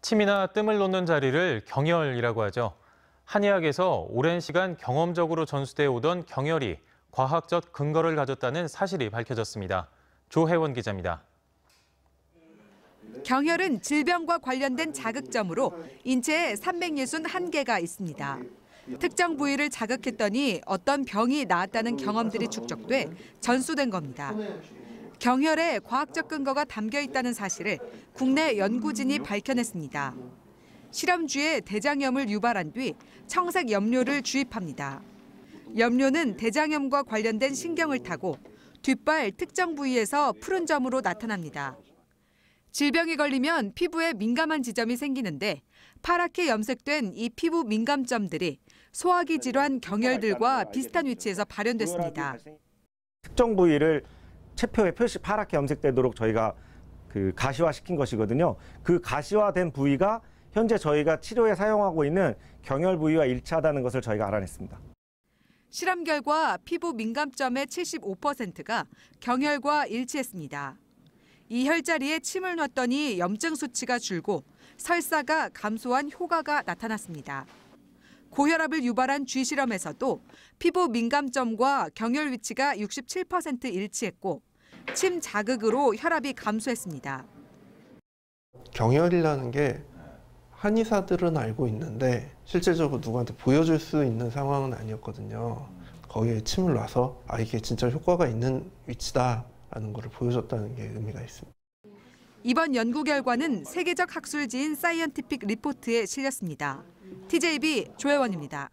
침이나 뜸을 놓는 자리를 경혈이라고 하죠. 한의학에서 오랜 시간 경험적으로 전수되어 오던 경혈이 과학적 근거를 가졌다는 사실이 밝혀졌습니다. 조혜원 기자입니다. 경혈은 질병과 관련된 자극점으로 인체에 361개가 있습니다. 특정 부위를 자극했더니 어떤 병이 나았다는 경험들이 축적돼 전수된 겁니다. 경혈에 과학적 근거가 담겨 있다는 사실을 국내 연구진이 밝혀냈습니다. 실험주에 대장염을 유발한 뒤 청색 염료를 주입합니다. 염료는 대장염과 관련된 신경을 타고 뒷발 특정 부위에서 푸른 점으로 나타납니다. 질병이 걸리면 피부에 민감한 지점이 생기는데 파랗게 염색된 이 피부 민감점들이 소화기 질환 경혈들과 비슷한 위치에서 발현됐습니다. 특정 부위를 체표의 표시 파랗게 염색되도록 저희가 그 가시화시킨 것이거든요. 그 가시화된 부위가 현재 저희가 치료에 사용하고 있는 경혈 부위와 일치하다는 것을 저희가 알아냈습니다. 실험 결과 피부 민감점의 75%가 경혈과 일치했습니다. 이 혈자리에 침을 놨더니 염증 수치가 줄고 설사가 감소한 효과가 나타났습니다. 고혈압을 유발한 쥐 실험에서도 피부 민감점과 경혈 위치가 67% 일치했고 침 자극으로 혈압이 감소했습니다. 경혈이라는 게 한의사들은 알고 있는데 실제적으로 누구한테 보여줄 수 있는 상황은 아니었거든요. 거기에 침을 놔서 아 이게 진짜 효과가 있는 위치다라는 것을 보여줬다는 게 의미가 있습니다. 이번 연구 결과는 세계적 학술지인 사이언티픽 리포트에 실렸습니다. TJB 조혜원입니다.